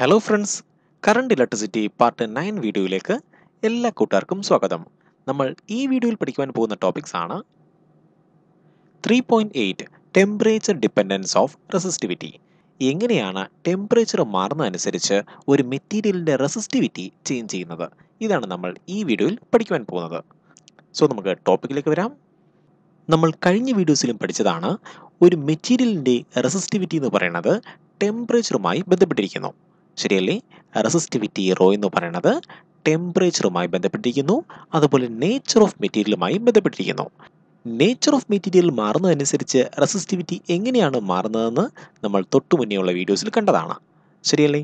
Hello friends current electricity part nine വീഡിയോയിലേക്ക് എല്ലാ കൂട്ടുകാർക്കും സ്വാഗതം നമ്മൾ ഈ വീഡിയോയിൽ പഠിക്കുവാൻ പോകുന്ന ടോപ്പിക്സ് ആണ് three point eight temperature dependence of resistivity എങ്ങനെയാണ് ടെമ്പറേച്ചർ മാറുന്നതനുസരിച്ച് ഒരു മെറ്റീരിയലിൻ്റെ റെസിസ്റ്റിവിറ്റി ചേഞ്ച് ചെയ്യുന്നത് ഇതാണ് നമ്മൾ ഈ വീഡിയോയിൽ പഠിക്കുവാൻ പോകുന്നത് സോ നമുക്ക് ടോപ്പിക്കിലേക്ക് വരാം നമ്മൾ കഴിഞ്ഞ വീഡിയോസിലും പഠിച്ചതാണ് ഒരു മെറ്റീരിയലിൻ്റെ റെസിസ്റ്റിവിറ്റി എന്ന് പറയുന്നത് ടെമ്പറേച്ചറുമായി ബന്ധപ്പെട്ടിരിക്കുന്നു ശരിയല്ലേ റെസിസ്റ്റിവിറ്റി റോ എന്ന് പറയുന്നത് ടെമ്പറേച്ചറുമായി ബന്ധപ്പെട്ടിരിക്കുന്നു അതുപോലെ നേച്ചർ ഓഫ് മെറ്റീരിയലുമായി ബന്ധപ്പെട്ടിരിക്കുന്നു നേച്ചർ ഓഫ് മെറ്റീരിയൽ മാറുന്നതനുസരിച്ച് റെസിസ്റ്റിവിറ്റി എങ്ങനെയാണ് മാറുന്നതെന്ന് നമ്മൾ തൊട്ടു മുന്നേയുള്ള വീഡിയോസിൽ കണ്ടതാണ് ശരിയല്ലേ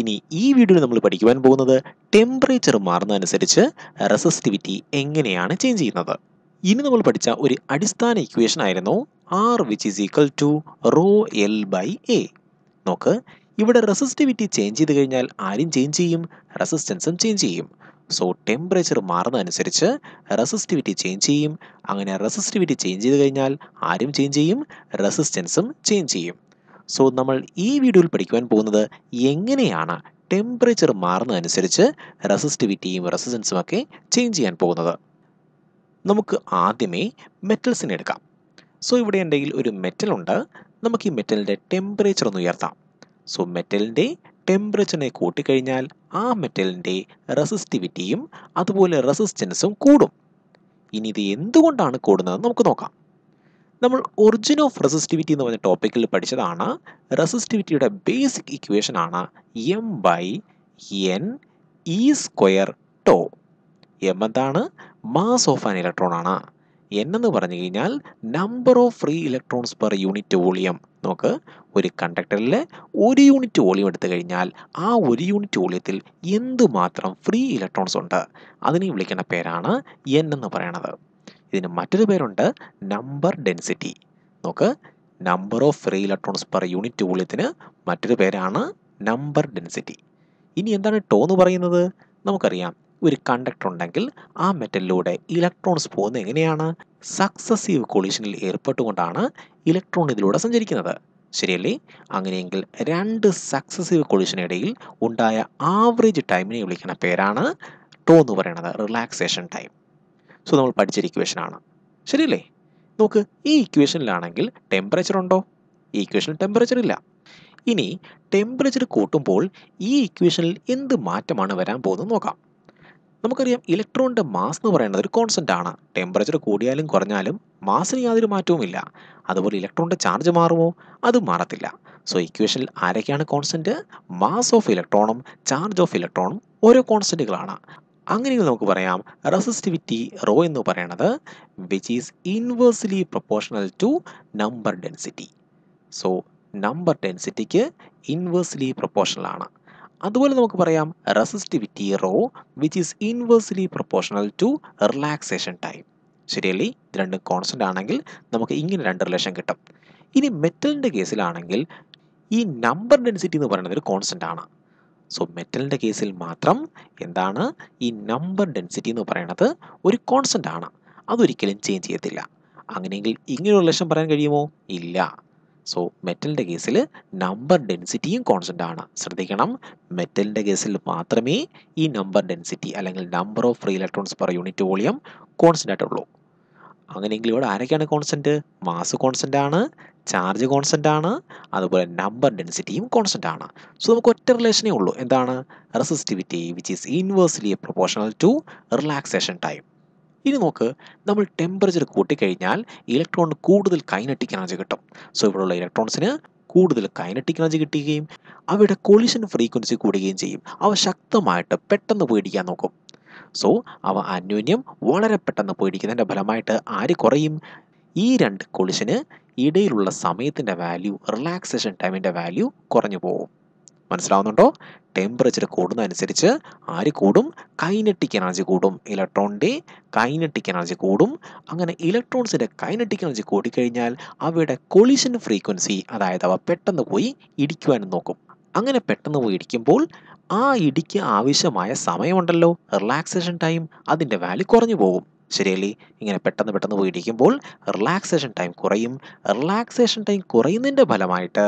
ഇനി ഈ വീഡിയോയിൽ നമ്മൾ പഠിക്കുവാൻ പോകുന്നത് ടെമ്പറേച്ചർ മാറുന്നതനുസരിച്ച് റെസിസ്റ്റിവിറ്റി എങ്ങനെയാണ് ചേഞ്ച് ചെയ്യുന്നത് ഇനി നമ്മൾ പഠിച്ച ഒരു അടിസ്ഥാന ഇക്വേഷൻ ആയിരുന്നു R which is equal to rho L by A നോക്ക് ഇവിടെ റെസിസ്റ്റിവിറ്റി ചേഞ്ച് ചെയ്ത് കഴിഞ്ഞാൽ ആരും ചേഞ്ച് ചെയ്യും റെസിസ്റ്റൻസും ചേഞ്ച് ചെയ്യും സോ ടെമ്പറേച്ചർ മാറുന്നതനുസരിച്ച് റെസിസ്റ്റിവിറ്റി ചേഞ്ച് ചെയ്യും അങ്ങനെ റെസിസ്റ്റിവിറ്റി ചേഞ്ച് ചെയ്ത് കഴിഞ്ഞാൽ ആരും ചേഞ്ച് ചെയ്യും റെസിസ്റ്റൻസും ചേഞ്ച് ചെയ്യും സോ നമ്മൾ ഈ വീഡിയോയിൽ പഠിക്കുവാൻ പോകുന്നത് എങ്ങനെയാണ് ടെമ്പറേച്ചർ മാറുന്നതനുസരിച്ച് റെസിസ്റ്റിവിറ്റിയും റെസിസ്റ്റൻസും ഒക്കെ ചേഞ്ച് ചെയ്യാൻ പോകുന്നത് നമുക്ക് ആദ്യമേ മെറ്റൽസിനെ എടുക്കാം സോ ഇവിടെ എന്തെങ്കിലും ഒരു മെറ്റൽ ഉണ്ട് നമുക്ക് ഈ മെറ്റലിൻ്റെ ടെമ്പറേച്ചർ ഒന്ന് ഉയർത്താം സോ മെറ്റലിൻ്റെ ടെമ്പറേച്ചറിനെ കൂട്ടിക്കഴിഞ്ഞാൽ ആ മെറ്റലിൻ്റെ റെസിസ്റ്റിവിറ്റിയും അതുപോലെ റെസിസ്റ്റൻസും കൂടും ഇനി ഇത് എന്തുകൊണ്ടാണ് കൂടുന്നത് നമുക്ക് നോക്കാം നമ്മൾ ഒറിജിൻ ഓഫ് റെസിസ്റ്റിവിറ്റി എന്ന് പറഞ്ഞ ടോപ്പിക്കിൽ പഠിച്ചതാണ് റെസിസ്റ്റിവിറ്റിയുടെ ബേസിക് ഇക്വേഷൻ ആണ് M by N E square tau M എന്താണ് മാസ് ഓഫ് ആൻ ഇലക്ട്രോൺ ആണ് എൻ എന്ന് പറഞ്ഞു കഴിഞ്ഞാൽ number of free electrons per unit volume നോക്ക് ഒരു കണ്ടക്ടറിൽ ഒരു യൂണിറ്റ് വോളിയം എടുത്തു കഴിഞ്ഞാൽ ആ ഒരു യൂണിറ്റ് വോളിയത്തിൽ എന്തുമാത്രം ഫ്രീ ഇലക്ട്രോൺസ് ഉണ്ട് അതിനെ വിളിക്കുന്ന പേരാണ് എൻ എന്ന് പറയണത് ഇതിന് മറ്റൊരു പേരുണ്ട് നമ്പർ ഡെൻസിറ്റി നോക്ക് number of free electrons per unit വോളിയത്തിന് മറ്റൊരു പേരാണ് നമ്പർ ഡെൻസിറ്റി ഇനി എന്താണ് ടോ എന്ന് പറയുന്നത് നമുക്കറിയാം ഒരു കണ്ടക്ടർ ഉണ്ടെങ്കിൽ ആ മെറ്റലിലൂടെ ഇലക്ട്രോൺസ് പോകുന്നത് എങ്ങനെയാണ് സക്സസീവ് കൊളീഷനിൽ ഏർപ്പെട്ടുകൊണ്ടാണ് ഇലക്ട്രോൺ ഇതിലൂടെ സഞ്ചരിക്കുന്നത് ശരിയല്ലേ അങ്ങനെയെങ്കിൽ രണ്ട് സക്സസീവ് കൊളീഷനിടയിൽ ഉണ്ടായ ആവറേജ് ടൈമിനെ വിളിക്കുന്ന പേരാണ് ടോ എന്ന് പറയുന്നത് റിലാക്സേഷൻ ടൈം സോ നമ്മൾ പഠിച്ചൊരു ഇക്വേഷനാണ് ശരിയല്ലേ നോക്ക് ഈ ഇക്വേഷനിലാണെങ്കിൽ ടെമ്പറേച്ചർ ഉണ്ടോ ഈ ഇക്വേഷനിൽ ടെമ്പറേച്ചർ ഇല്ല ഇനി ടെമ്പറേച്ചർ കൂട്ടുമ്പോൾ ഈ ഇക്വേഷനിൽ എന്ത് മാറ്റമാണ് വരാൻ പോകുന്നത് നോക്കാം നമുക്കറിയാം ഇലക്ട്രോണിൻ്റെ മാസ് എന്ന് പറയുന്നത് ഒരു കോൺസെൻ്റ് ആണ് ടെമ്പറേച്ചർ കൂടിയാലും കുറഞ്ഞാലും മാസിന് യാതൊരു മാറ്റവുമില്ല അതുപോലെ ഇലക്ട്രോണിൻ്റെ ചാർജ് മാറുമോ അത് മാറത്തില്ല സോ ഇക്വേഷനിൽ ആരൊക്കെയാണ് കോൺസെൻറ്റ് മാസ് ഓഫ് ഇലക്ട്രോണും ചാർജ് ഓഫ് ഇലക്ട്രോണും ഓരോ കോൺസെൻറ്റുകളാണ് അങ്ങനെയെങ്കിൽ നമുക്ക് പറയാം റെസിസ്റ്റിവിറ്റി റോ എന്ന് പറയണത് which is inversely proportional to number density so number ഡെൻസിറ്റിക്ക് ഇൻവേഴ്സ്ലി പ്രൊപ്പോർഷണലാണ് അതുപോലെ നമുക്ക് പറയാം resistivity rho which is inversely proportional to relaxation time ശരിയല്ലേ ഇത് രണ്ടും കോൺസ്റ്റൻ്റ് ആണെങ്കിൽ നമുക്ക് ഇങ്ങനെ രണ്ട് റിലേഷൻ കിട്ടും ഇനി മെറ്റലിൻ്റെ കേസിലാണെങ്കിൽ ഈ നമ്പർ ഡെൻസിറ്റി എന്ന് പറയുന്നത് ഒരു കോൺസ്റ്റൻ്റ് ആണ് സോ മെറ്റലിൻ്റെ കേസിൽ മാത്രം എന്താണ് ഈ നമ്പർ ഡെൻസിറ്റി എന്ന് പറയുന്നത് ഒരു കോൺസ്റ്റൻ്റ് ആണ് അതൊരിക്കലും ചേഞ്ച് ചെയ്യത്തില്ല അങ്ങനെയെങ്കിൽ ഒരു റിലേഷൻ പറയാൻ കഴിയുമോ ഇല്ല സോ മെറ്റലിൻ്റെ കേസിൽ നമ്പർ ഡെൻസിറ്റിയും കോൺസ്റ്റൻ്റ് ആണ് ശ്രദ്ധിക്കണം മെറ്റലിൻ്റെ കേസിൽ മാത്രമേ ഈ നമ്പർ ഡെൻസിറ്റി അല്ലെങ്കിൽ number of free electrons per unit volume constant ആയിട്ടുള്ളൂ അങ്ങനെയെങ്കിൽ ഇവിടെ ആരൊക്കെയാണ് കോൺസ്റ്റൻറ്റ് മാസ് കോൺസ്റ്റൻ്റ് ആണ് ചാർജ് കോൺസ്റ്റൻ്റ് ആണ് അതുപോലെ നമ്പർ ഡെൻസിറ്റിയും കോൺസ്റ്റൻ്റ് ആണ് സോ നമുക്ക് ഒറ്റ റിലേഷനേ ഉള്ളൂ എന്താണ് resistivity which is inversely proportional to relaxation time ഇനി നോക്ക് നമ്മൾ ടെമ്പറേച്ചർ കൂട്ടിക്കഴിഞ്ഞാൽ ഇലക്ട്രോൺ കൂടുതൽ കൈനറ്റിക് എനർജി കിട്ടും സോ ഇവിടെയുള്ള ഇലക്ട്രോൺസിന് കൂടുതൽ കൈനറ്റിക് എനർജി കിട്ടുകയും അവയുടെ കൊളിഷൻ ഫ്രീക്വൻസി കൂടുകയും ചെയ്യും അവ ശക്തമായിട്ട് പെട്ടെന്ന് പേടിക്കാൻ നോക്കും സോ അവ അന്യോന്യം വളരെ പെട്ടെന്ന് പേടിക്കുന്നതിൻ്റെ ഫലമായിട്ട് ആര് കുറയും ഈ രണ്ട് കൊളിഷന് ഇടയിലുള്ള സമയത്തിൻ്റെ വാല്യൂ റിലാക്സേഷൻ ടൈമിൻ്റെ വാല്യൂ കുറഞ്ഞു പോകും മനസ്സിലാവുന്നുണ്ടോ ടെമ്പറേച്ചർ കൂടുന്നതനുസരിച്ച് ആര് കൂടും കൈനറ്റിക് എനർജി കൂടും ഇലക്ട്രോണിൻ്റെ കൈനറ്റിക് എനർജി കൂടും അങ്ങനെ ഇലക്ട്രോൺസിൻ്റെ കൈനറ്റിക് എനർജി കൂടിക്കഴിഞ്ഞാൽ അവയുടെ കൊളിഷൻ ഫ്രീക്വൻസി അതായത് അവ പെട്ടെന്ന് പോയി ഇടിക്കുവാനും നോക്കും അങ്ങനെ പെട്ടെന്ന് പോയി ഇടിക്കുമ്പോൾ ആ ഇടിക്ക് ആവശ്യമായ സമയമുണ്ടല്ലോ റിലാക്സേഷൻ ടൈം അതിൻ്റെ വാല്യൂ കുറഞ്ഞു പോകും ശരിയല്ലേ ഇങ്ങനെ പെട്ടെന്ന് പെട്ടെന്ന് പോയി ഇടിക്കുമ്പോൾ റിലാക്സേഷൻ ടൈം കുറയും റിലാക്സേഷൻ ടൈം കുറയുന്നതിൻ്റെ ഫലമായിട്ട്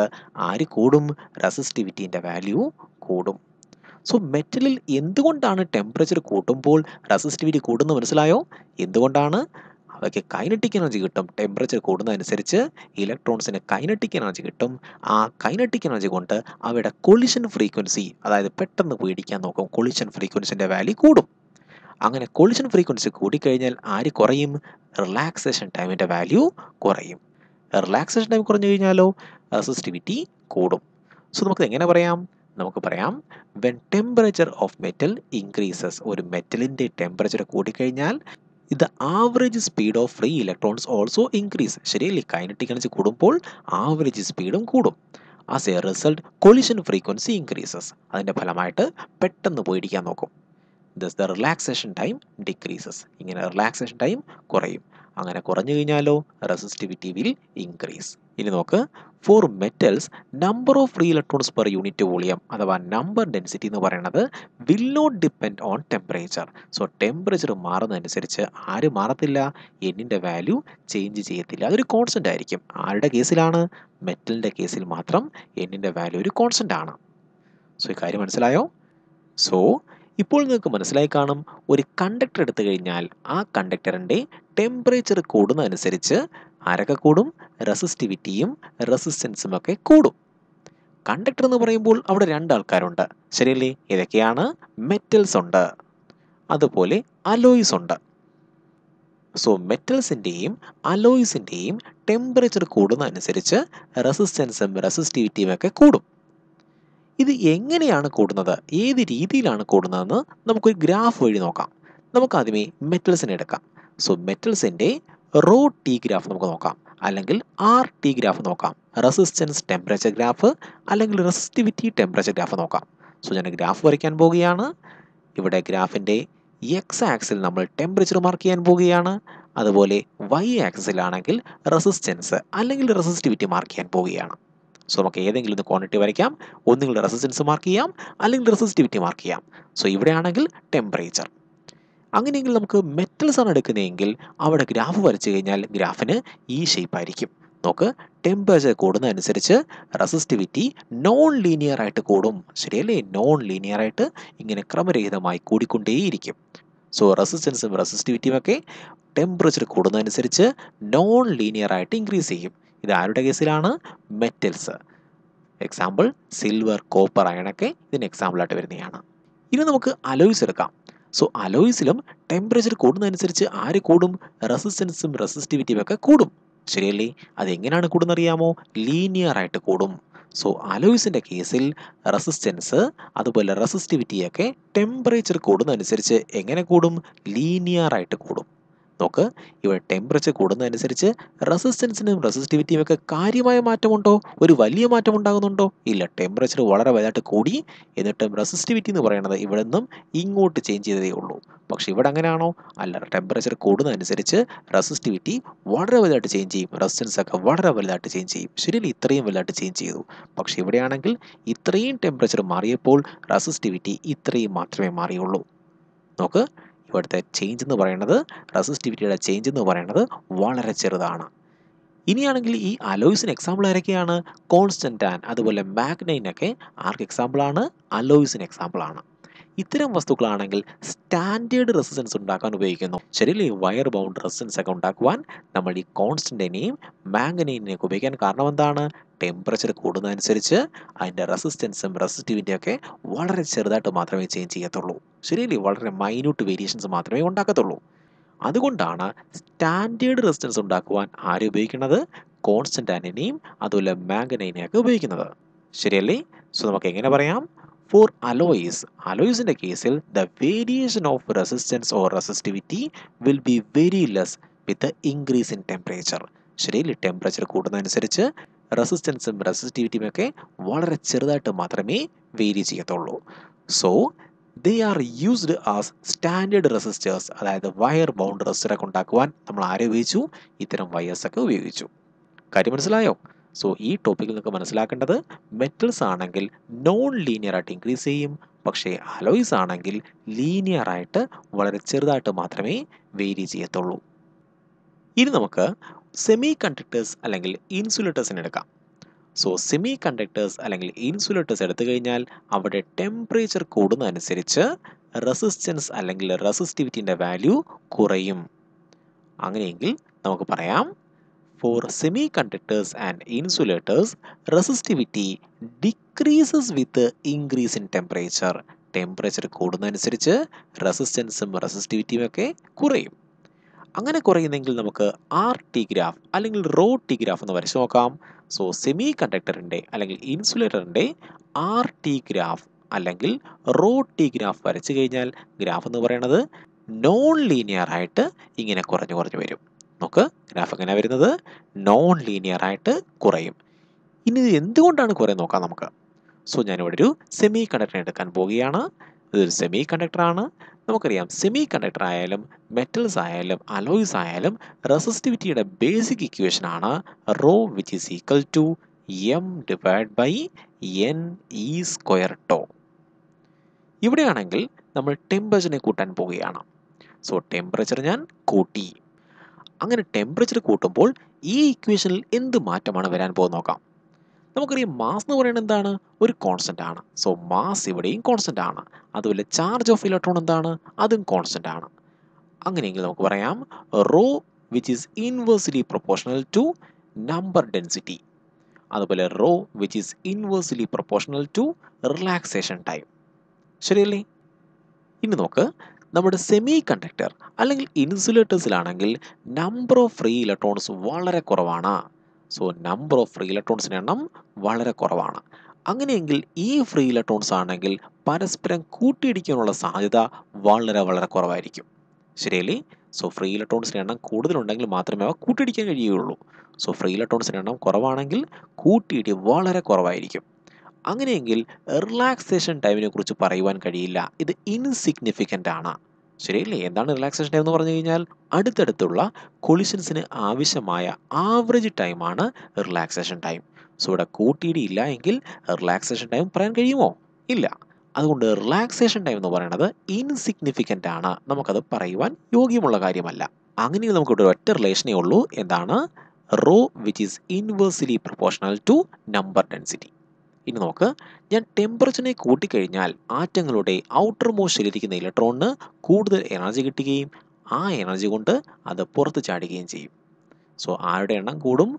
ആര് കൂടും റെസിസ്റ്റിവിറ്റീൻ്റെ വാല്യൂ കൂടും സോ മെറ്റലിൽ എന്തുകൊണ്ടാണ് ടെമ്പറേച്ചർ കൂട്ടുമ്പോൾ റെസിസ്റ്റിവിറ്റി കൂടുന്നു മനസ്സിലായോ എന്തുകൊണ്ടാണ് അവയ്ക്ക് കൈനറ്റിക് എനർജി കിട്ടും ടെമ്പറേച്ചർ കൂടുന്നതനുസരിച്ച് ഇലക്ട്രോൺസിന് കൈനറ്റിക് എനർജി കിട്ടും ആ കൈനറ്റിക് എനർജി കൊണ്ട് അവയുടെ കൊളിഷൻ ഫ്രീക്വൻസി അതായത് പെട്ടെന്ന് പേടിക്കാൻ നോക്കും കൊളിഷൻ ഫ്രീക്വൻസിൻ്റെ വാല്യൂ കൂടും അങ്ങനെ കൊളിഷൻ ഫ്രീക്വൻസി കൂടിക്കഴിഞ്ഞാൽ ആര് കുറയും റിലാക്സേഷൻ ടൈമിൻ്റെ വാല്യൂ കുറയും റിലാക്സേഷൻ ടൈം കുറഞ്ഞു കഴിഞ്ഞാലോ റെസിസ്റ്റിവിറ്റി കൂടും സോ നമുക്ക് എങ്ങനെ പറയാം നമുക്ക് പറയാം when temperature of metal increases ഒരു മെറ്റലിൻ്റെ ടെമ്പറേച്ചർ കൂടിക്കഴിഞ്ഞാൽ ഇത് average speed of free electrons also increase ശരിയല്ലേ കൈനറ്റിക് എനർജി കൂടുമ്പോൾ ആവറേജ് സ്പീഡും കൂടും as a result collision frequency increases അതിൻ്റെ ഫലമായിട്ട് പെട്ടെന്ന് പോയിടിക്കാൻ നോക്കും thus the relaxation time decreases ഇങ്ങനെ റിലാക്സേഷൻ ടൈം കുറയും അങ്ങനെ കുറഞ്ഞു കഴിഞ്ഞാലോ റെസിസ്റ്റിവിറ്റി വിൽ ഇൻക്രീസ് ഇനി നോക്ക് for metals number of free electrons per unit volume അഥവാ നമ്പർ ഡെൻസിറ്റി എന്ന് പറയുന്നത് will not depend on temperature so temperature മാറുന്നതനുസരിച്ച് ആര് മാറത്തില്ല എന്നിൻ്റെ വാല്യൂ ചേഞ്ച് ചെയ്യത്തില്ല അതൊരു കോൺസ്റ്റൻ്റ് ആയിരിക്കും ആരുടെ കേസിലാണ് മെറ്റലിൻ്റെ കേസിൽ മാത്രം എന്നിൻ്റെ വാല്യൂ ഒരു കോൺസ്റ്റൻ്റ് ആണ് സോ ഈ കാര്യം മനസ്സിലായോ സോ ഇപ്പോൾ നിങ്ങൾക്ക് മനസ്സിലായി കാണും ഒരു കണ്ടക്ടർ എടുത്തു കഴിഞ്ഞാൽ ആ കണ്ടക്ടറിൻ്റെ ടെമ്പറേച്ചർ കൂടുന്നതനുസരിച്ച് അരക്ക കൂടും റെസിസ്റ്റിവിറ്റിയും റെസിസ്റ്റൻസും ഒക്കെ കൂടും കണ്ടക്ടർ എന്ന് പറയുമ്പോൾ അവിടെ രണ്ടാൾക്കാരുണ്ട് ശരിയല്ലേ ഇതൊക്കെയാണ് മെറ്റൽസ് ഉണ്ട് അതുപോലെ അലോയ്സ് ഉണ്ട് സോ മെറ്റൽസിൻ്റെയും അലോയ്സിൻ്റെയും ടെമ്പറേച്ചർ കൂടുന്നതനുസരിച്ച് റെസിസ്റ്റൻസും റെസിസ്റ്റിവിറ്റിയും ഒക്കെ കൂടും ഇത് എങ്ങനെയാണ് കൂടുന്നത് ഏത് രീതിയിലാണ് കൂടുന്നതെന്ന് നമുക്കൊരു ഗ്രാഫ് വഴി നോക്കാം നമുക്ക് ആദ്യമേ മെറ്റൽസിനെ എടുക്കാം സോ മെറ്റൽസിൻ്റെ റോ ടി ഗ്രാഫ് നമുക്ക് നോക്കാം അല്ലെങ്കിൽ ആർ ടി ഗ്രാഫ് നോക്കാം റെസിസ്റ്റൻസ് ടെമ്പറേച്ചർ ഗ്രാഫ് അല്ലെങ്കിൽ റെസിസ്റ്റിവിറ്റി ടെമ്പറേച്ചർ ഗ്രാഫ് നോക്കാം സോ ഞാൻ ഗ്രാഫ് വരയ്ക്കാൻ പോവുകയാണ് ഇവിടെ ഗ്രാഫിൻ്റെ എക്സ് ആക്സിൽ നമ്മൾ ടെമ്പറേച്ചർ മാർക്ക് ചെയ്യാൻ പോവുകയാണ് അതുപോലെ വൈ ആക്സിലാണെങ്കിൽ റെസിസ്റ്റൻസ് അല്ലെങ്കിൽ റെസിസ്റ്റിവിറ്റി മാർക്ക് ചെയ്യാൻ പോവുകയാണ് സോ നമുക്ക് ഏതെങ്കിലും ഒന്ന് ക്വാണ്ടിറ്റി വരയ്ക്കാം ഒന്നുങ്ങളുടെ റെസിസ്റ്റൻസ് മാർക്ക് ചെയ്യാം അല്ലെങ്കിൽ റെസിസ്റ്റിവിറ്റി മാർക്ക് ചെയ്യാം സോ ഇവിടെയാണെങ്കിൽ ടെമ്പറേച്ചർ അങ്ങനെയെങ്കിൽ നമുക്ക് മെറ്റൽസ് ആണ് എടുക്കുന്നതെങ്കിൽ അവിടെ ഗ്രാഫ് വരച്ച് കഴിഞ്ഞാൽ ഗ്രാഫിന് ഈ ഷേപ്പ് ആയിരിക്കും നോക്ക് ടെമ്പറേച്ചർ കൂടുന്നതനുസരിച്ച് റെസിസ്റ്റിവിറ്റി നോൺ ലീനിയർ ആയിട്ട് കൂടും ശരിയല്ലേ നോൺ ലീനിയർ ആയിട്ട് ഇങ്ങനെ ക്രമരഹിതമായി കൂടിക്കൊണ്ടേയിരിക്കും സോ റെസിസ്റ്റൻസും റെസിസ്റ്റിവിറ്റിയും ഒക്കെ ടെമ്പറേച്ചർ കൂടുന്നതനുസരിച്ച് നോൺ ലീനിയർ ആയിട്ട് ഇൻക്രീസ് ചെയ്യും ഇത് ആരുടെ കേസിലാണ് മെറ്റൽസ് എക്സാമ്പിൾ സിൽവർ കോപ്പർ അയണൊക്കെ ഇതിന് എക്സാമ്പിളായിട്ട് വരുന്നതാണ് ഇനി നമുക്ക് അലോയ്സ് എടുക്കാം സോ അലോയ്സിലും ടെമ്പറേച്ചർ കൂടുന്നതനുസരിച്ച് ആര് കൂടും റെസിസ്റ്റൻസും റെസിസ്റ്റിവിറ്റിയും ഒക്കെ കൂടും ശരിയല്ലേ അതെങ്ങനെയാണ് അറിയാമോ ലീനിയർ ആയിട്ട് കൂടും സോ അലോയ്സിൻ്റെ കേസിൽ റെസിസ്റ്റൻസ് അതുപോലെ റെസിസ്റ്റിവിറ്റിയൊക്കെ ടെമ്പറേച്ചർ കൂടുന്നതനുസരിച്ച് എങ്ങനെ കൂടും ലീനിയർ ആയിട്ട് കൂടും നോക്ക് ഇവിടെ ടെമ്പറേച്ചർ കൂടുന്നതനുസരിച്ച് റെസിസ്റ്റൻസിനും റെസിസ്റ്റിവിറ്റിയും ഒക്കെ കാര്യമായ മാറ്റമുണ്ടോ ഒരു വലിയ മാറ്റം ഉണ്ടാകുന്നുണ്ടോ ഇല്ല ടെമ്പറേച്ചർ വളരെ വലുതായിട്ട് കൂടി എന്നിട്ടും റെസിസ്റ്റിവിറ്റി എന്ന് പറയുന്നത് ഇവിടെ നിന്നും ഇങ്ങോട്ട് ചേഞ്ച് ചെയ്തതേ ഉള്ളൂ പക്ഷെ ഇവിടെ അങ്ങനെയാണോ അല്ല ടെമ്പറേച്ചർ കൂടുന്നതനുസരിച്ച് റെസിസ്റ്റിവിറ്റി വളരെ വലുതായിട്ട് ചേഞ്ച് ചെയ്യും റെസിസ്റ്റൻസ് ഒക്കെ വളരെ വലുതായിട്ട് ചേഞ്ച് ചെയ്യും ശരിയിൽ ഇത്രയും വലുതായിട്ട് ചേഞ്ച് ചെയ്തു പക്ഷെ ഇവിടെയാണെങ്കിൽ ഇത്രയും ടെമ്പറേച്ചർ മാറിയപ്പോൾ റെസിസ്റ്റിവിറ്റി ഇത്രയും മാത്രമേ മാറിയുള്ളൂ നോക്ക് ഇവിടുത്തെ ചേഞ്ച് എന്ന് പറയുന്നത് റെസിസ്റ്റിവിറ്റിയുടെ ചേഞ്ച് എന്ന് പറയുന്നത് വളരെ ചെറുതാണ് ഇനിയാണെങ്കിൽ ഈ അലോയ്സിന് എക്സാമ്പിൾ ആരൊക്കെയാണ് കോൺസ്റ്റൻറ്റാൻ അതുപോലെ മാഗ്നൈനൊക്കെ ആർക്ക് എക്സാമ്പിളാണ് അലോയ്സിന് എക്സാമ്പിളാണ് ഇത്തരം വസ്തുക്കളാണെങ്കിൽ സ്റ്റാൻഡേർഡ് റെസിസ്റ്റൻസ് ഉണ്ടാക്കാൻ ഉപയോഗിക്കുന്നു ശരിയല്ലേ വയർ ബൗണ്ട് റെസിസ്റ്റൻസ് ഒക്കെ ഉണ്ടാക്കുവാൻ നമ്മൾ ഈ കോൺസ്റ്റൻറ്റിനെയും മാംഗനീനിനെയൊക്കെ ഉപയോഗിക്കാൻ കാരണം എന്താണ് ടെമ്പറേച്ചർ കൂടുന്നതനുസരിച്ച് അതിൻ്റെ റെസിസ്റ്റൻസും റെസിസ്റ്റിവിറ്റി ഒക്കെ വളരെ ചെറുതായിട്ട് മാത്രമേ ചേഞ്ച് ചെയ്യത്തുള്ളൂ ശരിയല്ലേ വളരെ മൈന്യൂട്ട് വേരിയേഷൻസ് മാത്രമേ ഉണ്ടാക്കത്തുള്ളൂ അതുകൊണ്ടാണ് സ്റ്റാൻഡേർഡ് റെസിസ്റ്റൻസ് ഉണ്ടാക്കുവാൻ ആരും ഉപയോഗിക്കുന്നത് കോൺസ്റ്റൻറ്റാനിനെയും അതുപോലെ മാംഗനൈനെയൊക്കെ ഉപയോഗിക്കുന്നത് ശരിയല്ലേ സോ നമുക്ക് എങ്ങനെ പറയാം For alloys, alloysൻ്റെ കേസിൽ the variation of resistance or resistivity will be very less with increase in temperature ശരിയിൽ ടെമ്പറേച്ചർ കൂടുന്നതനുസരിച്ച് റെസിസ്റ്റൻസും റെസിസ്റ്റിവിറ്റിയും ഒക്കെ വളരെ ചെറുതായിട്ട് മാത്രമേ വേരി ചെയ്യത്തുള്ളൂ so they are used as standard resistors അതായത് വയർ ബൗണ്ട് റെസിസ്റ്ററൊക്കെ ഉണ്ടാക്കുവാൻ നമ്മൾ ആരെ ഉപയോഗിച്ചു ഇത്തരം വയേഴ്സൊക്കെ ഉപയോഗിച്ചു കാര്യം മനസ്സിലായോ സോ ഈ ടോപ്പിക്കിൽ നിങ്ങൾക്ക് മനസ്സിലാക്കേണ്ടത് മെറ്റൽസ് ആണെങ്കിൽ നോൺ ലീനിയർ ആയിട്ട് ഇൻക്രീസ് ചെയ്യും പക്ഷേ അലോയ്സ് ആണെങ്കിൽ ലീനിയർ ആയിട്ട് വളരെ ചെറുതായിട്ട് മാത്രമേ വേരി ചെയ്യത്തുള്ളൂ ഇനി നമുക്ക് സെമി കണ്ടക്ടേഴ്സ് അല്ലെങ്കിൽ ഇൻസുലേറ്റേഴ്സിന് എടുക്കാം സോ സെമി കണ്ടക്ടേഴ്സ് അല്ലെങ്കിൽ ഇൻസുലേറ്റേഴ്സ് എടുത്തു കഴിഞ്ഞാൽ അവിടെ ടെമ്പറേച്ചർ കൂടുന്നതനുസരിച്ച് റെസിസ്റ്റൻസ് അല്ലെങ്കിൽ റെസിസ്റ്റിവിറ്റിൻ്റെ വാല്യൂ കുറയും അങ്ങനെയെങ്കിൽ നമുക്ക് പറയാം For semiconductors and insulators, resistivity decreases with increase in temperature. Temperature കൂടുന്നതനുസരിച്ച് റെസിസ്റ്റൻസും റെസിസ്റ്റിവിറ്റിയും ഒക്കെ കുറയും അങ്ങനെ കുറയുന്നെങ്കിൽ നമുക്ക് ആർ ടി ഗ്രാഫ് അല്ലെങ്കിൽ റോ ടി ഗ്രാഫ് എന്ന് വരച്ച് നോക്കാം സോ സെമി കണ്ടക്ടറിൻ്റെ അല്ലെങ്കിൽ ഇൻസുലേറ്ററിൻ്റെ ആർ ടി ഗ്രാഫ് അല്ലെങ്കിൽ റോ ടി ഗ്രാഫ് വരച്ചു കഴിഞ്ഞാൽ ഗ്രാഫ് എന്ന് പറയുന്നത് നോൺ ലീനിയർ ആയിട്ട് ഇങ്ങനെ കുറഞ്ഞു കുറഞ്ഞു വരും നമുക്ക് ഗ്രാഫ് എങ്ങനെ വരുന്നത് നോൺ ലീനിയർ ആയിട്ട് കുറയും ഇനി ഇത് എന്തുകൊണ്ടാണ് കുറേ നോക്കാം നമുക്ക് സോ ഞാനിവിടെ ഒരു സെമി കണ്ടക്ടർ എടുക്കാൻ പോവുകയാണ് ഇതൊരു സെമി കണ്ടക്ടറാണ് നമുക്കറിയാം സെമി കണ്ടക്ടർ ആയാലും മെറ്റൽസ് ആയാലും അലോയ്സ് ആയാലും റെസിസ്റ്റിവിറ്റിയുടെ ബേസിക് ഇക്വേഷൻ ആണ് rho which is equal to M divide by N E square tau ഇവിടെയാണെങ്കിൽ നമ്മൾ ടെമ്പറേച്ചറിനെ കൂട്ടാൻ പോവുകയാണ് സോ ടെമ്പറേച്ചർ ഞാൻ കൂട്ടി അങ്ങനെ ടെമ്പറേച്ചർ കൂട്ടുമ്പോൾ ഈ ഇക്വേഷനിൽ എന്ത് മാറ്റമാണ് വരാൻ പോകുന്നത് നോക്കാം നമുക്കറിയാം മാസ് എന്ന് പറയുന്നത് എന്താണ് ഒരു കോൺസ്റ്റൻ്റ് ആണ് സോ മാസ് ഇവിടെയും കോൺസ്റ്റൻ്റ് ആണ് അതുപോലെ ചാർജ് ഓഫ് ഇലക്ട്രോൺ എന്താണ് അതും കോൺസ്റ്റൻ്റ് ആണ് അങ്ങനെയെങ്കിൽ നമുക്ക് പറയാം rho which is inversely proportional to number density അതുപോലെ rho which is inversely proportional to relaxation time ശരിയല്ലേ ഇനി നമുക്ക് നമ്മുടെ സെമി കണ്ടക്ടർ അല്ലെങ്കിൽ ഇൻസുലേറ്റേഴ്സിലാണെങ്കിൽ നമ്പർ ഓഫ് ഫ്രീ ഇലക്ട്രോൺസ് വളരെ കുറവാണ് സോ നമ്പർ ഓഫ് ഫ്രീ ഇലക്ട്രോൺസിൻ്റെ എണ്ണം വളരെ കുറവാണ് അങ്ങനെയെങ്കിൽ ഈ ഫ്രീ ഇലക്ട്രോൺസ് ആണെങ്കിൽ പരസ്പരം കൂട്ടിയിടിക്കാനുള്ള സാധ്യത വളരെ വളരെ കുറവായിരിക്കും ശരിയല്ലേ സോ ഫ്രീ ഇലക്ട്രോൺസിൻ്റെ എണ്ണം കൂടുതലുണ്ടെങ്കിൽ മാത്രമേ അവ കൂട്ടിയിടിക്കാൻ കഴിയുകയുള്ളൂ സോ ഫ്രീ ഇലക്ട്രോൺസിൻ്റെ എണ്ണം കുറവാണെങ്കിൽ കൂട്ടിയിടി വളരെ കുറവായിരിക്കും അങ്ങനെയെങ്കിൽ റിലാക്സേഷൻ ടൈമിനെ കുറിച്ച് പറയുവാൻ കഴിയില്ല ഇത് ഇൻസിഗ്നിഫിക്കൻ്റ് ആണ് ശരിയല്ലേ എന്താണ് റിലാക്സേഷൻ ടൈം എന്ന് പറഞ്ഞു കഴിഞ്ഞാൽ അടുത്തടുത്തുള്ള കൊളിഷൻസിന് ആവശ്യമായ ആവറേജ് ടൈമാണ് റിലാക്സേഷൻ ടൈം സോ ഇവിടെ ഇല്ല എങ്കിൽ റിലാക്സേഷൻ ടൈം പറയാൻ കഴിയുമോ ഇല്ല അതുകൊണ്ട് റിലാക്സേഷൻ ടൈം എന്ന് പറയുന്നത് ഇൻസിഗ്നിഫിക്കൻ്റ് ആണ് നമുക്കത് പറയുവാൻ യോഗ്യമുള്ള കാര്യമല്ല അങ്ങനെയും നമുക്കിവിടെ ഒറ്റ റിലേഷനേ ഉള്ളൂ എന്താണ് rho which is inversely proportional to number density ഇനി നോക്ക് ഞാൻ ടെമ്പറേച്ചറിനെ കൂട്ടിക്കഴിഞ്ഞാൽ ആറ്റങ്ങളുടെ ഔട്ടർ മോസ്റ്റ് ഇരിക്കുന്ന ഇലക്ട്രോണിന് കൂടുതൽ എനർജി കിട്ടുകയും ആ എനർജി കൊണ്ട് അത് പുറത്ത് ചാടുകയും ചെയ്യും സോ ആരുടെ എണ്ണം കൂടും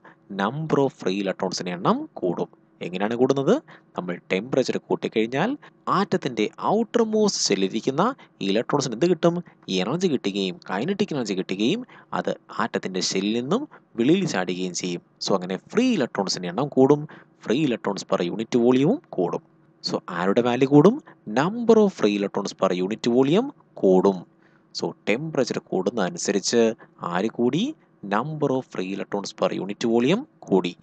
നമ്പർ ഓഫ് ഫ്രീ ഇലക്ട്രോൺസിൻ്റെ എണ്ണം കൂടും എങ്ങനെയാണ് കൂടുന്നത് നമ്മൾ ടെമ്പറേച്ചർ കൂട്ടിക്കഴിഞ്ഞാൽ ആറ്റത്തിൻ്റെ ഔട്ടർ മോസ്റ്റ് സെല്ലിരിക്കുന്ന ഇലക്ട്രോൺസിന് എന്ത് കിട്ടും ഈ എനർജി കിട്ടുകയും കൈനറ്റിക് എനർജി കിട്ടുകയും അത് ആറ്റത്തിൻ്റെ ഷെല്ലിൽ നിന്നും വെളിയിൽ ചാടുകയും ചെയ്യും സോ അങ്ങനെ ഫ്രീ ഇലക്ട്രോൺസിൻ്റെ എണ്ണം കൂടും ഫ്രീ ഇലക്ട്രോൺസ് പെർ യൂണിറ്റ് വോളിയവും കൂടും സോ ആരുടെ വാല്യൂ കൂടും number of free electrons per unit volume കൂടും സോ ടെമ്പറേച്ചർ കൂടുന്നതനുസരിച്ച് ആര് കൂടി number of free electrons per unit volume കൂടി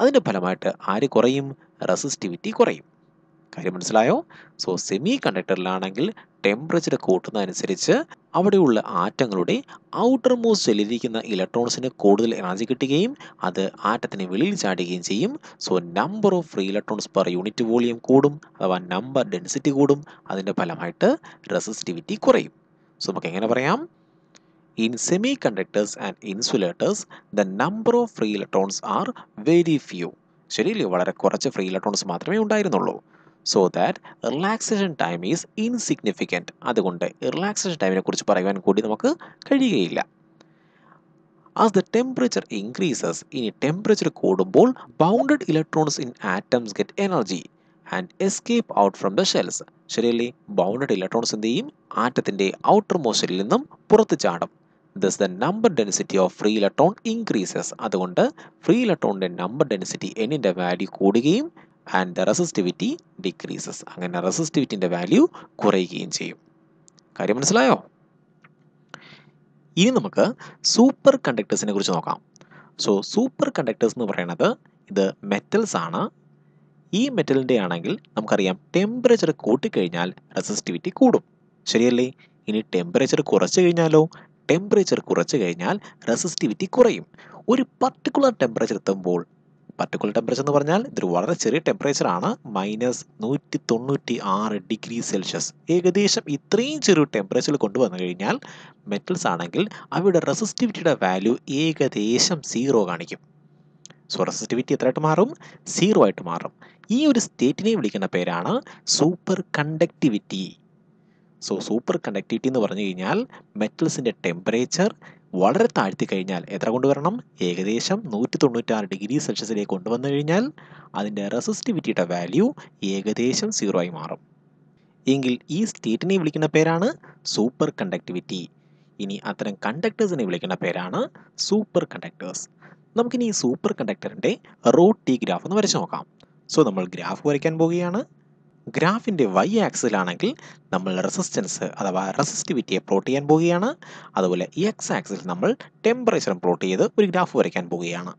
അതിൻ്റെ ഫലമായിട്ട് ആര് കുറയും റെസിസ്റ്റിവിറ്റി കുറയും കാര്യം മനസ്സിലായോ സോ സെമി കണ്ടക്ടറിലാണെങ്കിൽ ടെമ്പറേച്ചർ കൂട്ടുന്നതനുസരിച്ച് അവിടെയുള്ള ആറ്റങ്ങളുടെ ഔട്ടർ മോസ് ചെല്ലിരിക്കുന്ന ഇലക്ട്രോൺസിന് കൂടുതൽ എനർജി കിട്ടുകയും അത് ആറ്റത്തിന് വെളിയിൽ ചാടുകയും ചെയ്യും so number of free electrons per unit volume കൂടും അഥവാ നമ്പർ ഡെൻസിറ്റി കൂടും അതിൻ്റെ ഫലമായിട്ട് റെസിസ്റ്റിവിറ്റി കുറയും സോ നമുക്ക് എങ്ങനെ പറയാം semiconductors and insulators the number of free electrons are very few ശരിയല്ലേ വളരെ കുറച്ച് ഫ്രീ ഇലക്ട്രോൺസ് മാത്രമേ ഉണ്ടായിരുന്നുള്ളൂ so that relaxation time is insignificant അതുകൊണ്ട് റിലാക്സേഷൻ ടൈമിനെ കുറിച്ച് പറയുവാൻ കൂടി നമുക്ക് കഴിയുകയില്ല ആസ് ദ ടെമ്പറേച്ചർ ഇൻക്രീസസ് ഇനി ടെമ്പറേച്ചർ കൂടുമ്പോൾ bounded electrons in atoms get energy and escape out from the shells ശരിയല്ലേ ബൗണ്ടഡ് ഇലക്ട്രോൺസ് എന്ത് ചെയ്യും ആറ്റത്തിൻ്റെ ഔട്ടർ മോഷനിൽ നിന്നും പുറത്ത് ചാടും thus the number density of free electron increases അതുകൊണ്ട് ഫ്രീ ഇലക്ട്രോണിൻ്റെ നമ്പർ ഡെൻസിറ്റി എന്നിൻ്റെ വാല്യൂ കൂടുകയും ആൻഡ് ദ റെസിസ്റ്റിവിറ്റി ഡിക്രീസസ് അങ്ങനെ റെസിസ്റ്റിവിറ്റിൻ്റെ വാല്യൂ കുറയുകയും ചെയ്യും കാര്യം മനസ്സിലായോ ഇനി നമുക്ക് സൂപ്പർ കണ്ടക്ടേഴ്സിനെ കുറിച്ച് നോക്കാം സോ സൂപ്പർ കണ്ടക്ടേഴ്സ് എന്ന് പറയുന്നത് ഇത് മെറ്റൽസ് ആണ് ഈ മെറ്റലിൻ്റെ ആണെങ്കിൽ നമുക്കറിയാം ടെമ്പറേച്ചർ കൂട്ടിക്കഴിഞ്ഞാൽ റെസിസ്റ്റിവിറ്റി കൂടും ശരിയല്ലേ ഇനി ടെമ്പറേച്ചർ കുറച്ച് കഴിഞ്ഞാലോ ടെമ്പറേച്ചർ കുറച്ച് കഴിഞ്ഞാൽ റെസിസ്റ്റിവിറ്റി കുറയും ഒരു പർട്ടിക്കുലർ ടെമ്പറേച്ചർ എത്തുമ്പോൾ പർട്ടിക്കുലർ ടെമ്പറേച്ചർ എന്ന് പറഞ്ഞാൽ ഇതൊരു വളരെ ചെറിയ ടെമ്പറേച്ചറാണ് മൈനസ് നൂറ്റി തൊണ്ണൂറ്റി ആറ് ഡിഗ്രി സെൽഷ്യസ് ഏകദേശം ഇത്രയും ചെറിയ ടെമ്പറേച്ചറിൽ കൊണ്ടുവന്നു കഴിഞ്ഞാൽ മെറ്റൽസ് ആണെങ്കിൽ അവയുടെ റെസിസ്റ്റിവിറ്റിയുടെ വാല്യൂ ഏകദേശം സീറോ കാണിക്കും സോ റെസിസ്റ്റിവിറ്റി എത്രയായിട്ട് മാറും സീറോ ആയിട്ട് മാറും ഈ ഒരു സ്റ്റേറ്റിനെ വിളിക്കുന്ന പേരാണ് superconductivity so superconductivity എന്ന് പറഞ്ഞു കഴിഞ്ഞാൽ മെറ്റൽസിൻ്റെ ടെമ്പറേച്ചർ വളരെ താഴ്ത്തി കഴിഞ്ഞാൽ എത്ര കൊണ്ടുവരണം ഏകദേശം നൂറ്റി തൊണ്ണൂറ്റാറ് ഡിഗ്രി സെൽഷ്യസിലേക്ക് കൊണ്ടുവന്നു കഴിഞ്ഞാൽ അതിൻ്റെ റെസിസ്റ്റിവിറ്റിയുടെ വാല്യൂ ഏകദേശം സീറോ ആയി മാറും എങ്കിൽ ഈ സ്റ്റേറ്റിനെ വിളിക്കുന്ന പേരാണ് സൂപ്പർ കണ്ടക്ടിവിറ്റി ഇനി അത്തരം കണ്ടക്ടേഴ്സിനെ വിളിക്കുന്ന പേരാണ് സൂപ്പർ കണ്ടക്ടേഴ്സ് നമുക്കിനി സൂപ്പർ കണ്ടക്ടറിൻ്റെ റോട്ടി ടി ഗ്രാഫ് ഒന്ന് വരച്ച് നോക്കാം സോ നമ്മൾ ഗ്രാഫ് വരയ്ക്കാൻ പോവുകയാണ് ഗ്രാഫിൻ്റെ വൈ ആക്സിലാണെങ്കിൽ നമ്മൾ റെസിസ്റ്റൻസ് അഥവാ റെസിസ്റ്റിവിറ്റിയെ പ്ലോട്ട് ചെയ്യാൻ പോവുകയാണ് അതുപോലെ എക്സ് ആക്സിൽ നമ്മൾ ടെമ്പറേച്ചറും പ്ലോട്ട് ചെയ്ത് ഒരു ഗ്രാഫ് വരയ്ക്കാൻ പോവുകയാണ്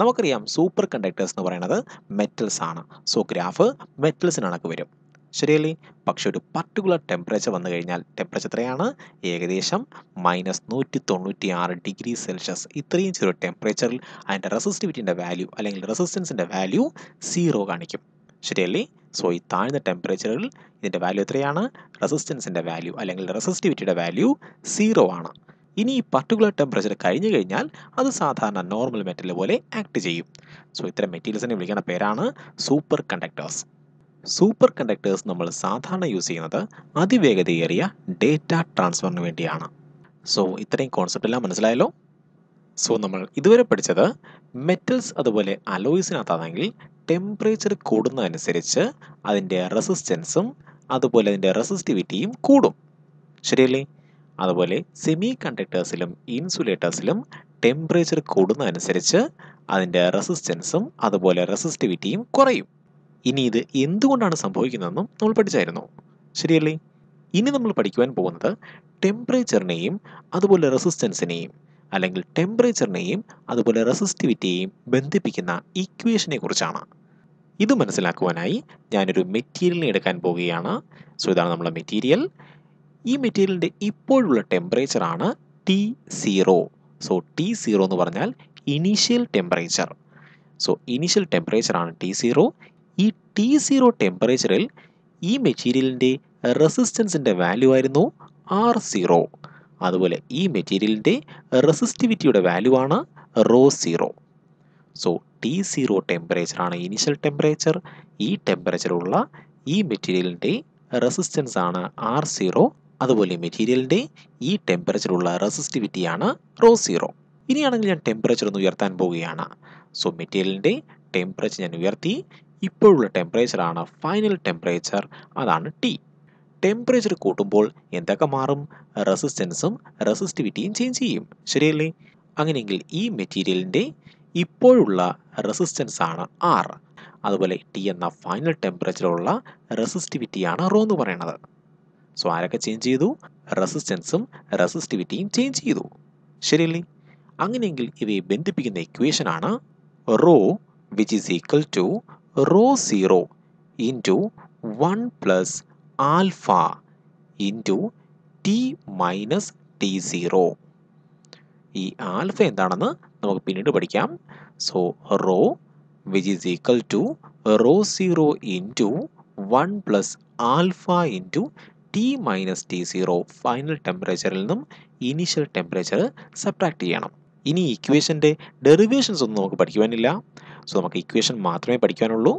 നമുക്കറിയാം സൂപ്പർ കണ്ടക്ടേഴ്സ് എന്ന് പറയുന്നത് മെറ്റൽസ് ആണ് സോ ഗ്രാഫ് മെറ്റൽസിന് കണക്ക് വരും ശരിയല്ലേ പക്ഷെ ഒരു പർട്ടിക്കുലർ ടെമ്പറേച്ചർ വന്നു കഴിഞ്ഞാൽ ടെമ്പറേച്ചർ എത്രയാണ് ഏകദേശം മൈനസ് നൂറ്റി തൊണ്ണൂറ്റി ആറ് ഡിഗ്രി സെൽഷ്യസ് ഇത്രയും ചെറിയ ടെമ്പറേച്ചറിൽ അതിൻ്റെ റെസിസ്റ്റിവിറ്റിൻ്റെ വാല്യൂ അല്ലെങ്കിൽ റെസിസ്റ്റൻസിൻ്റെ വാല്യൂ സീറോ കാണിക്കും ശരിയല്ലേ സോ ഈ താഴ്ന്ന ടെമ്പറേച്ചറിൽ ഇതിൻ്റെ വാല്യൂ എത്രയാണ് റെസിസ്റ്റൻസിൻ്റെ വാല്യൂ അല്ലെങ്കിൽ റെസിസ്റ്റിവിറ്റിയുടെ വാല്യൂ സീറോ ആണ് ഇനി ഈ പർട്ടിക്കുലർ ടെമ്പറേച്ചർ കഴിഞ്ഞു കഴിഞ്ഞാൽ അത് സാധാരണ നോർമൽ മെറ്റീരിയൽ പോലെ ആക്ട് ചെയ്യും സോ ഇത്തരം മെറ്റീരിയൽസിനെ വിളിക്കുന്ന പേരാണ് സൂപ്പർ കണ്ടക്ടേഴ്സ് സൂപ്പർ കണ്ടക്ടേഴ്സ് നമ്മൾ സാധാരണ യൂസ് ചെയ്യുന്നത് അതിവേഗതയേറിയ ഡേറ്റ ട്രാൻസ്ഫറിന് വേണ്ടിയാണ് സോ ഇത്രയും കോൺസെപ്റ്റ് എല്ലാം മനസ്സിലായല്ലോ സോ നമ്മൾ ഇതുവരെ പഠിച്ചത് മെറ്റൽസ് അതുപോലെ അലോയ്സിനകത്താണെങ്കിൽ ടെമ്പറേച്ചർ കൂടുന്നതനുസരിച്ച് അതിൻ്റെ റെസിസ്റ്റൻസും അതുപോലെ അതിൻ്റെ റെസിസ്റ്റിവിറ്റിയും കൂടും ശരിയല്ലേ അതുപോലെ സെമി കണ്ടക്ടേഴ്സിലും ഇൻസുലേറ്റേഴ്സിലും ടെമ്പറേച്ചർ കൂടുന്നതനുസരിച്ച് അതിൻ്റെ റെസിസ്റ്റൻസും അതുപോലെ റെസിസ്റ്റിവിറ്റിയും കുറയും ഇനി ഇത് എന്തുകൊണ്ടാണ് സംഭവിക്കുന്നതെന്നും നമ്മൾ പഠിച്ചായിരുന്നു ശരിയല്ലേ ഇനി നമ്മൾ പഠിക്കുവാൻ പോകുന്നത് ടെമ്പറേച്ചറിനെയും അതുപോലെ റെസിസ്റ്റൻസിനെയും അല്ലെങ്കിൽ ടെമ്പറേച്ചറിനെയും അതുപോലെ റെസിസ്റ്റിവിറ്റിയെയും ബന്ധിപ്പിക്കുന്ന ഇക്വേഷനെ കുറിച്ചാണ് ഇത് മനസ്സിലാക്കുവാനായി ഞാനൊരു മെറ്റീരിയലിനെ എടുക്കാൻ പോവുകയാണ് സോ ഇതാണ് നമ്മുടെ മെറ്റീരിയൽ ഈ മെറ്റീരിയലിൻ്റെ ഇപ്പോഴുള്ള ടെമ്പറേച്ചറാണ് T zero so T zero എന്ന് പറഞ്ഞാൽ ഇനീഷ്യൽ ടെമ്പറേച്ചർ സോ ഇനീഷ്യൽ ടെമ്പറേച്ചറാണ് ടി സീറോ ഈ ടി സീറോ ടെമ്പറേച്ചറിൽ ഈ മെറ്റീരിയലിൻ്റെ റെസിസ്റ്റൻസിൻ്റെ വാല്യൂ ആയിരുന്നു ആർ സീറോ അതുപോലെ ഈ മെറ്റീരിയലിൻ്റെ റെസിസ്റ്റിവിറ്റിയുടെ വാല്യൂ ആണ് rho zero so T zero ടെമ്പറേച്ചറാണ് ഇനിഷ്യൽ ടെമ്പറേച്ചർ ഈ ടെമ്പറേച്ചറുള്ള ഈ മെറ്റീരിയലിൻ്റെ റെസിസ്റ്റൻസ് ആണ് ആർ സീറോ അതുപോലെ മെറ്റീരിയലിൻ്റെ ഈ ടെമ്പറേച്ചറുള്ള റെസിസ്റ്റിവിറ്റിയാണ് റോ സീറോ ഇനിയാണെങ്കിൽ ഞാൻ ടെമ്പറേച്ചർ ഒന്ന് ഉയർത്താൻ പോവുകയാണ് സോ മെറ്റീരിയലിൻ്റെ ടെമ്പറേച്ചർ ഞാൻ ഉയർത്തി ഇപ്പോഴുള്ള ടെമ്പറേച്ചറാണ് ഫൈനൽ ടെമ്പറേച്ചർ അതാണ് ടി ടെമ്പറേച്ചർ കൂട്ടുമ്പോൾ എന്തൊക്കെ മാറും റെസിസ്റ്റൻസും റെസിസ്റ്റിവിറ്റിയും ചേഞ്ച് ചെയ്യും ശരിയല്ലേ അങ്ങനെയെങ്കിൽ ഈ മെറ്റീരിയലിൻ്റെ ഇപ്പോഴുള്ള റെസിസ്റ്റൻസ് ആണ് ആർ അതുപോലെ ടി എന്ന ഫൈനൽ ടെമ്പറേച്ചറുള്ള റെസിസ്റ്റിവിറ്റിയാണ് റോ എന്ന് പറയുന്നത് സോ ആരൊക്കെ ചേഞ്ച് ചെയ്തു റെസിസ്റ്റൻസും റെസിസ്റ്റിവിറ്റിയും ചേഞ്ച് ചെയ്തു ശരിയല്ലേ അങ്ങനെയെങ്കിൽ ഇവയെ ബന്ധിപ്പിക്കുന്ന ഇക്വേഷനാണ് rho which is equal to rho zero into one plus alpha into t minus t zero. ഈ ആൽഫ എന്താണെന്ന് നമുക്ക് പിന്നീട് പഠിക്കാം so rho which is equal to rho zero into one plus alpha into T minus T zero final ടെമ്പറേച്ചറിൽ നിന്നും initial temperature subtract ചെയ്യണം ഇനി ഇക്വേഷൻ്റെ derivations ഒന്നും നമുക്ക് പഠിക്കുവാനില്ല സോ നമുക്ക് ഇക്വേഷൻ മാത്രമേ പഠിക്കാനുള്ളൂ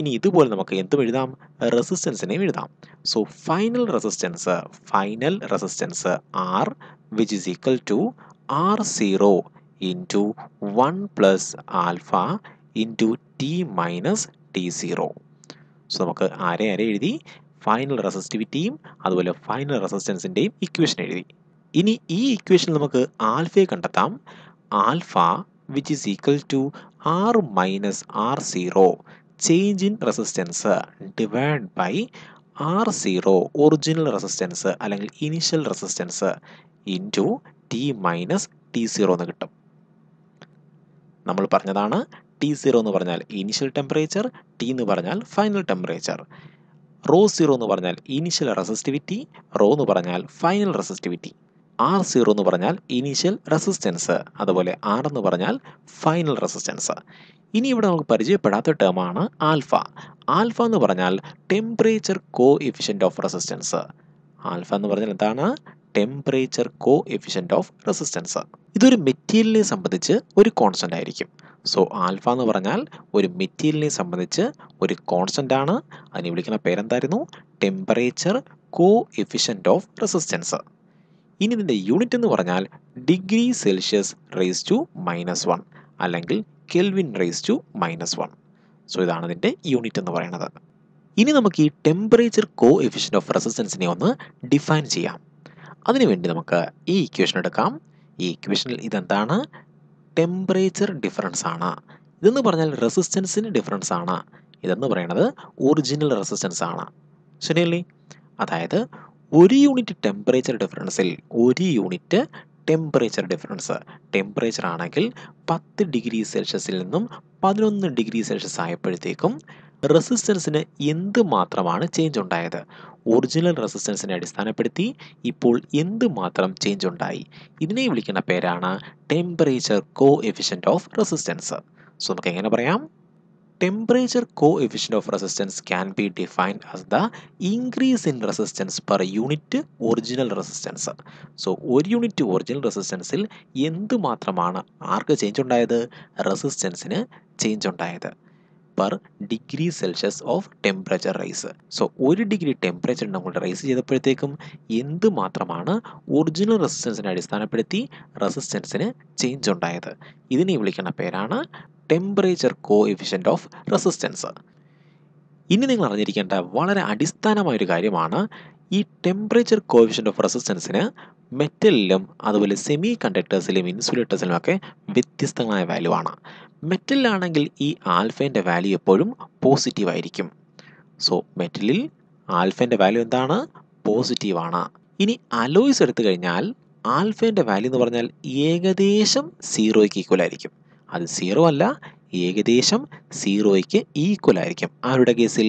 ഇനി ഇതുപോലെ നമുക്ക് എന്തും എഴുതാം റെസിസ്റ്റൻസിനെയും എഴുതാം so final resistance final resistance R which is equal to R zero into one plus alpha into T minus T zero so നമുക്ക് ആരെ ആരെ എഴുതി ഫൈനൽ റെസിസ്റ്റിവിറ്റിയും അതുപോലെ ഫൈനൽ റെസിസ്റ്റൻസിൻ്റെയും ഇക്വേഷൻ എഴുതി ഇനി ഈ ഇക്വേഷൻ നമുക്ക് ആൽഫയെ കണ്ടെത്താം alpha which is equal to R minus R zero change in resistance divide by R zero original resistance അല്ലെങ്കിൽ initial resistance into T minus T zero എന്ന് കിട്ടും നമ്മൾ പറഞ്ഞതാണ് ടി സീറോ എന്ന് പറഞ്ഞാൽ ഇനീഷ്യൽ ടെമ്പറേച്ചർ ടി എന്ന് പറഞ്ഞാൽ ഫൈനൽ ടെമ്പറേച്ചർ റോ സീറോ എന്ന് പറഞ്ഞാൽ ഇനീഷ്യൽ റെസിസ്റ്റിവിറ്റി റോ എന്ന് പറഞ്ഞാൽ ഫൈനൽ റെസിസ്റ്റിവിറ്റി ആർ സീറോ എന്ന് പറഞ്ഞാൽ ഇനീഷ്യൽ റെസിസ്റ്റൻസ് അതുപോലെ ആർ എന്ന് പറഞ്ഞാൽ ഫൈനൽ റെസിസ്റ്റൻസ് ഇനി ഇവിടെ നമുക്ക് പരിചയപ്പെടാത്ത ടേമാണ് ആൽഫ ആൽഫ എന്ന് പറഞ്ഞാൽ temperature coefficient of resistance alpha എന്ന് പറഞ്ഞാൽ എന്താണ് temperature coefficient of resistance ഇതൊരു മെറ്റീരിയലിനെ സംബന്ധിച്ച് ഒരു കോൺസ്റ്റൻ്റ് ആയിരിക്കും സോ ആൽഫ എന്ന് പറഞ്ഞാൽ ഒരു മെറ്റീരിയലിനെ സംബന്ധിച്ച് ഒരു കോൺസ്റ്റൻ്റ് ആണ് അതിനെ വിളിക്കുന്ന പേരെന്തായിരുന്നു temperature coefficient of resistance ഇനി ഇതിൻ്റെ യൂണിറ്റ് എന്ന് പറഞ്ഞാൽ degree Celsius raise to minus one അല്ലെങ്കിൽ Kelvin raise to minus one so ഇതാണ് ഇതിൻ്റെ യൂണിറ്റ് എന്ന് പറയുന്നത് ഇനി നമുക്ക് ഈ ടെമ്പറേച്ചർ കോ എഫിഷ്യൻ്റ് ഓഫ് റെസിസ്റ്റൻസിനെ ഒന്ന് ഡിഫൈൻ ചെയ്യാം അതിനുവേണ്ടി നമുക്ക് ഈ ഇക്വേഷൻ എടുക്കാം ഈ ഇക്വേഷനിൽ ഇതെന്താണ് ടെമ്പറേച്ചർ ഡിഫറൻസ് ആണ് ഇതെന്ന് പറഞ്ഞാൽ റെസിസ്റ്റൻസിന് ഡിഫറൻസ് ആണ് ഇതെന്ന് പറയുന്നത് ഒറിജിനൽ റെസിസ്റ്റൻസ് ആണ് ശരിയല്ലേ അതായത് ഒരു യൂണിറ്റ് ടെമ്പറേച്ചർ ഡിഫറൻസിൽ ഒരു യൂണിറ്റ് ടെമ്പറേച്ചർ ഡിഫറൻസ് ടെമ്പറേച്ചർ ആണെങ്കിൽ പത്ത് ഡിഗ്രി സെൽഷ്യസിൽ നിന്നും പതിനൊന്ന് ഡിഗ്രി സെൽഷ്യസ് ആയപ്പോഴത്തേക്കും റെസിസ്റ്റൻസിന് എന്ത് മാത്രമാണ് ചേഞ്ച് ഉണ്ടായത് ഒറിജിനൽ റെസിസ്റ്റൻസിനെ അടിസ്ഥാനപ്പെടുത്തി ഇപ്പോൾ എന്ത് മാത്രം ചേഞ്ച് ഉണ്ടായി ഇതിനെ വിളിക്കുന്ന പേരാണ് temperature coefficient of resistance so നമുക്ക് എങ്ങനെ പറയാം co coefficient of resistance can be defined as the increase in resistance per unit original resistance so ഒരു യൂണിറ്റ് ഒറിജിനൽ റെസിസ്റ്റൻസിൽ എന്തുമാത്രമാണ് ആർക്ക് ചേഞ്ച് ഉണ്ടായത് റെസിസ്റ്റൻസിന് ചേഞ്ച് ഉണ്ടായത് per degree Celsius of temperature rise so ഒരു ഡിഗ്രി ടെമ്പറേച്ചർ നമ്മൾ റൈസ് ചെയ്തപ്പോഴത്തേക്കും എന്ത് മാത്രമാണ് ഒറിജിനൽ റെസിസ്റ്റൻസിനെ അടിസ്ഥാനപ്പെടുത്തി റെസിസ്റ്റൻസിന് ചേഞ്ച് ഉണ്ടായത് ഇതിനെ വിളിക്കുന്ന പേരാണ് temperature coefficient of resistance ഇനി നിങ്ങൾ അറിഞ്ഞിരിക്കേണ്ട വളരെ അടിസ്ഥാനമായൊരു കാര്യമാണ് ഈ ടെമ്പറേച്ചർ കോഫിഷ്യൻ്റ് ഓഫ് റെസിസ്റ്റൻസിന് മെറ്റലിലും അതുപോലെ സെമി കണ്ടക്ടേഴ്സിലും ഇൻസുലേറ്റേഴ്സിലും ഒക്കെ വ്യത്യസ്തങ്ങളായ വാല്യൂ ആണ് മെറ്റലിലാണെങ്കിൽ ഈ ആൽഫേൻ്റെ വാല്യൂ എപ്പോഴും പോസിറ്റീവ് ആയിരിക്കും സോ മെറ്റലിൽ ആൽഫേൻ്റെ വാല്യൂ എന്താണ് പോസിറ്റീവാണ് ഇനി അലോയ്സ് എടുത്തു കഴിഞ്ഞാൽ ആൽഫേൻ്റെ വാല്യൂ എന്ന് പറഞ്ഞാൽ ഏകദേശം സീറോയ്ക്ക് ഈക്വൽ ആയിരിക്കും അത് സീറോ അല്ല ഏകദേശം സീറോയ്ക്ക് ഈക്വൽ ആയിരിക്കും ആരുടെ കേസിൽ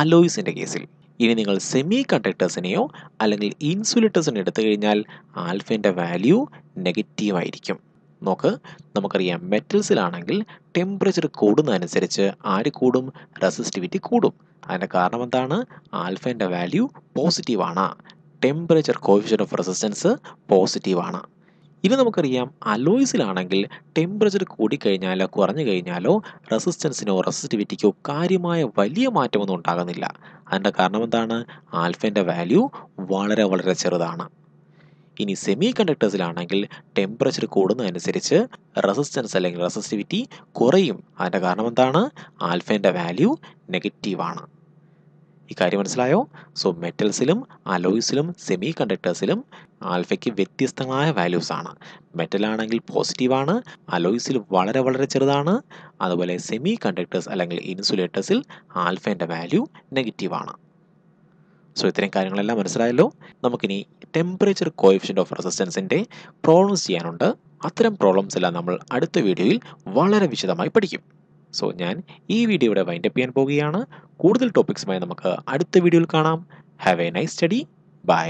അലോയ്സിൻ്റെ കേസിൽ ഇനി നിങ്ങൾ സെമി കണ്ടക്ടേഴ്സിനെയോ അല്ലെങ്കിൽ ഇൻസുലേറ്റേഴ്സിനെ എടുത്തു കഴിഞ്ഞാൽ ആൽഫേൻ്റെ വാല്യൂ നെഗറ്റീവ് ആയിരിക്കും നോക്ക് നമുക്കറിയാം മെറ്റൽസിലാണെങ്കിൽ ടെമ്പറേച്ചർ കൂടുന്നതനുസരിച്ച് ആര് കൂടും റെസിസ്റ്റിവിറ്റി കൂടും അതിൻ്റെ കാരണം എന്താണ് ആൽഫേൻ്റെ വാല്യൂ പോസിറ്റീവാണ് ടെമ്പറേച്ചർ കോഫിഷ്യൻ ഓഫ് റെസിസ്റ്റൻസ് പോസിറ്റീവാണ് ഇനി നമുക്കറിയാം അലോയ്സിലാണെങ്കിൽ ടെമ്പറേച്ചർ കൂടിക്കഴിഞ്ഞാലോ കുറഞ്ഞു കഴിഞ്ഞാലോ റെസിസ്റ്റൻസിനോ റെസിസ്റ്റിവിറ്റിക്കോ കാര്യമായ വലിയ മാറ്റമൊന്നും ഉണ്ടാകുന്നില്ല അതിൻ്റെ കാരണം എന്താണ് ആൽഫേൻ്റെ വാല്യൂ വളരെ വളരെ ചെറുതാണ് ഇനി സെമി കണ്ടക്ടേഴ്സിലാണെങ്കിൽ ടെമ്പറേച്ചർ കൂടുന്നതനുസരിച്ച് റെസിസ്റ്റൻസ് അല്ലെങ്കിൽ റെസിസ്റ്റിവിറ്റി കുറയും അതിൻ്റെ കാരണം എന്താണ് ആൽഫേൻ്റെ വാല്യൂ നെഗറ്റീവാണ് ഇക്കാര്യം മനസ്സിലായോ സോ മെറ്റൽസിലും അലോയ്സിലും സെമി കണ്ടക്ടേഴ്സിലും ആൽഫയ്ക്ക് വ്യത്യസ്തങ്ങളായ വാല്യൂസ് ആണ് മെറ്റലാണെങ്കിൽ പോസിറ്റീവാണ് അലോയ്സിൽ വളരെ വളരെ ചെറുതാണ് അതുപോലെ സെമി കണ്ടക്ടേഴ്സ് അല്ലെങ്കിൽ ഇൻസുലേറ്റേഴ്സിൽ ആൽഫേൻ്റെ വാല്യൂ നെഗറ്റീവാണ് സോ ഇത്രയും കാര്യങ്ങളെല്ലാം മനസ്സിലായല്ലോ നമുക്കിനി ടെമ്പറേച്ചർ കോയിഫിഷ്യൻ്റ് ഓഫ് റെസിസ്റ്റൻസിൻ്റെ പ്രോബ്ലംസ് ചെയ്യാനുണ്ട് അത്തരം പ്രോബ്ലംസ് എല്ലാം നമ്മൾ അടുത്ത വീഡിയോയിൽ വളരെ വിശദമായി പഠിക്കും സോ ഞാൻ ഈ വീഡിയോ ഇവിടെ വൈൻഡപ്പ് ചെയ്യാൻ പോവുകയാണ് കൂടുതൽ ടോപ്പിക്സുമായി നമുക്ക് അടുത്ത വീഡിയോയിൽ കാണാം have a nice study by